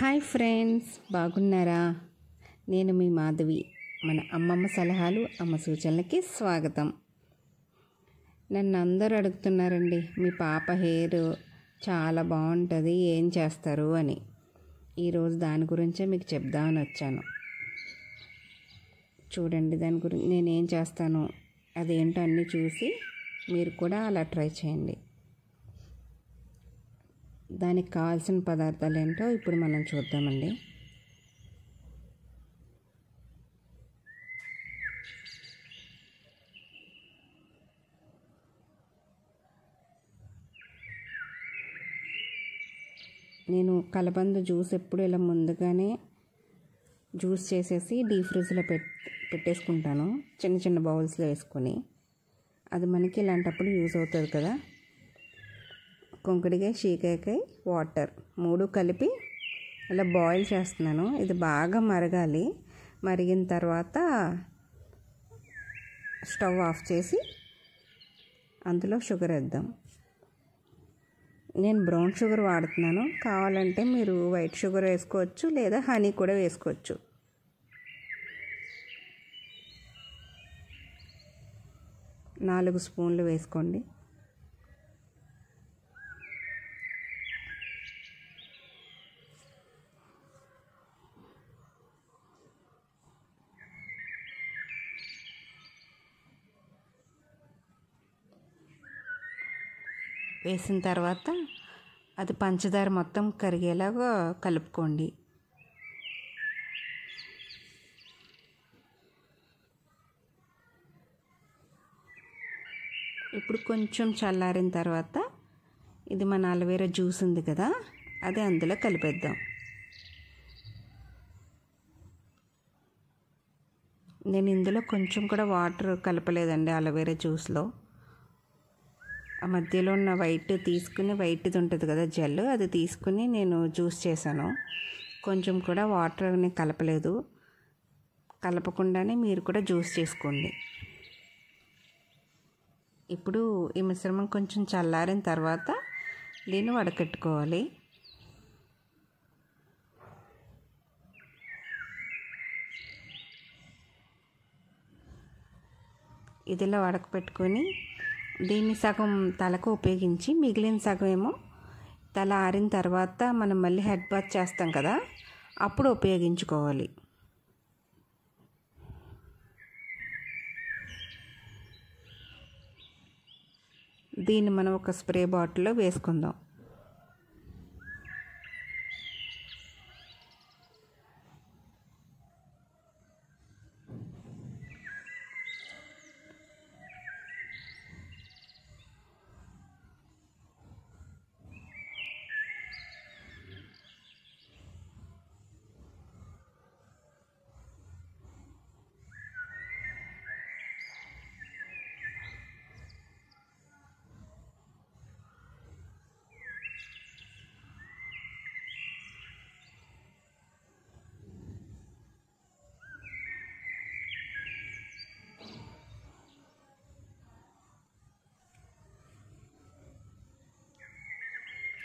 hi friends బాగున్నారా నేను మీ మాధవి మన అమ్మమ్మ సలహాలు అమ్మ సూచనలకి స్వాగతం నన్ను అందరూ అడుగుతున్నారండి మీ పాప హెయిర్ చాలా బాగుంటుంది ఏం చేస్తారు అని ఈరోజు దాని గురించే మీకు చెప్దామని వచ్చాను చూడండి దాని గురించి నేనేం చేస్తాను అదేంటో అన్నీ చూసి మీరు కూడా అలా ట్రై చేయండి దానికి కావాల్సిన పదార్థాలు ఏంటో ఇప్పుడు మనం చూద్దామండి నేను కలబంద జ్యూస్ ఎప్పుడు ఇలా ముందుగానే జ్యూస్ చేసేసి డీ ఫ్రిడ్జ్లో పెట్ పెట్టేసుకుంటాను చిన్న చిన్న బౌల్స్లో వేసుకొని అది మనకి ఇలాంటప్పుడు యూజ్ అవుతుంది కదా కొంకుడికాయ చీకాయకాయ వాటర్ మూడు కలిపి ఇలా బాయిల్ చేస్తున్నాను ఇది బాగా మరగాలి మరిగిన తర్వాత స్టవ్ ఆఫ్ చేసి అందులో షుగర్ వేద్దాం నేను బ్రౌన్ షుగర్ వాడుతున్నాను కావాలంటే మీరు వైట్ షుగర్ వేసుకోవచ్చు లేదా హనీ కూడా వేసుకోవచ్చు నాలుగు స్పూన్లు వేసుకోండి వేసిన తర్వాత అది పంచదార మొత్తం కరిగేలాగా కలుపుకోండి ఇప్పుడు కొంచెం చల్లారిన తర్వాత ఇది మన అలవేరా జ్యూస్ ఉంది కదా అది అందులో కలిపేద్దాం నేను ఇందులో కొంచెం కూడా వాటర్ కలపలేదండి అలవేరా జ్యూస్లో ఆ మధ్యలో ఉన్న వైట్ తీసుకుని వైట్ది ఉంటుంది కదా జెల్ అది తీసుకుని నేను జ్యూస్ చేశాను కొంచెం కూడా వాటర్ని కలపలేదు కలపకుండానే మీరు కూడా జ్యూస్ చేసుకోండి ఇప్పుడు ఈ మిశ్రమం కొంచెం చల్లారిన తర్వాత దీన్ని వడకట్టుకోవాలి ఇదిలా వడకపెట్టుకొని దీన్ని సగం తలకు ఉపయోగించి మిగిలిన సగం ఏమో తల ఆరిన తర్వాత మనం మళ్ళీ హెడ్ బాత్ చేస్తాం కదా అప్పుడు ఉపయోగించుకోవాలి దీన్ని మనం ఒక స్ప్రే బాటిల్లో వేసుకుందాం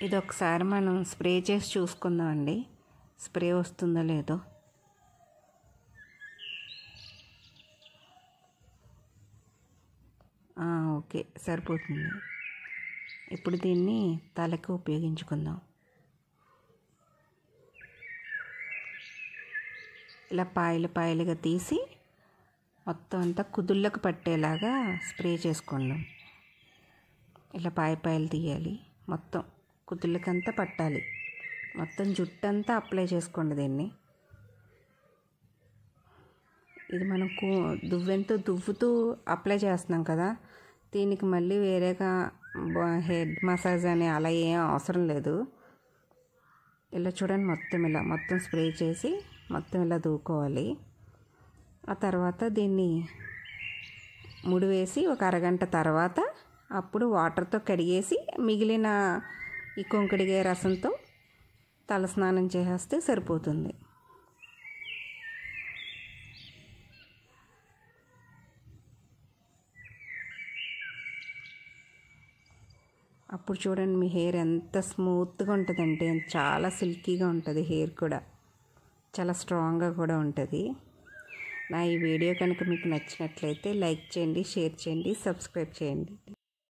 ఇది ఒకసారి మనం స్ప్రే చేసి చూసుకుందాం అండి స్ప్రే వస్తుందో లేదో ఓకే సరిపోతుంది ఇప్పుడు దీన్ని తలకి ఉపయోగించుకుందాం ఇలా పాయలు పాయలుగా తీసి మొత్తం అంతా కుదుళ్ళకు పట్టేలాగా స్ప్రే చేసుకోండి ఇలా పాయ పాయలు తీయాలి మొత్తం కుతుళ్ళకంతా పట్టాలి మొత్తం జుట్టంతా అప్లై చేసుకోండి దీన్ని ఇది మనం కూ దువ్వెంతో దువ్వుతూ అప్లై చేస్తున్నాం కదా దీనికి మళ్ళీ వేరేగా హెడ్ మసాజ్ అని అలా ఏం అవసరం లేదు ఇలా చూడండి మొత్తం ఇలా మొత్తం స్ప్రే చేసి మొత్తం ఇలా దూకోవాలి ఆ తర్వాత దీన్ని ముడి వేసి ఒక అరగంట తర్వాత అప్పుడు వాటర్తో కడిగేసి మిగిలిన ఈ కొంకుడికాయ రసంతో తలస్నానం చేసేస్తే సరిపోతుంది అప్పుడు చూడండి మీ హెయిర్ ఎంత స్మూత్గా ఉంటుందంటే చాలా సిల్కీగా ఉంటుంది హెయిర్ కూడా చాలా స్ట్రాంగ్గా కూడా ఉంటుంది నా ఈ వీడియో కనుక మీకు నచ్చినట్లయితే లైక్ చేయండి షేర్ చేయండి సబ్స్క్రైబ్ చేయండి